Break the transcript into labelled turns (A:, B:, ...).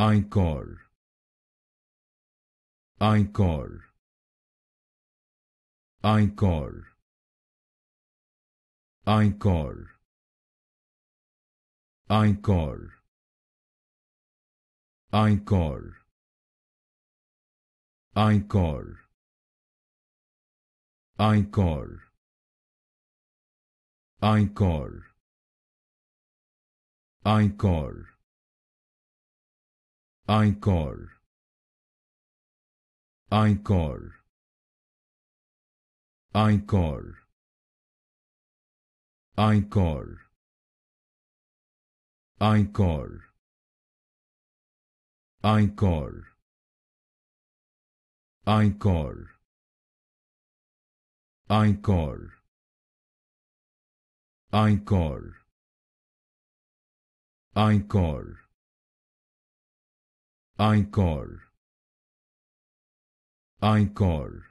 A: Encore. Encore. Encore. Encore. Encore. Encore. Encore. Encore. Encore. Encore. Encore. Encore. Encore. Encore. Encore. Encore. Encore. Encore. Encore. Encore. Encore. Encore.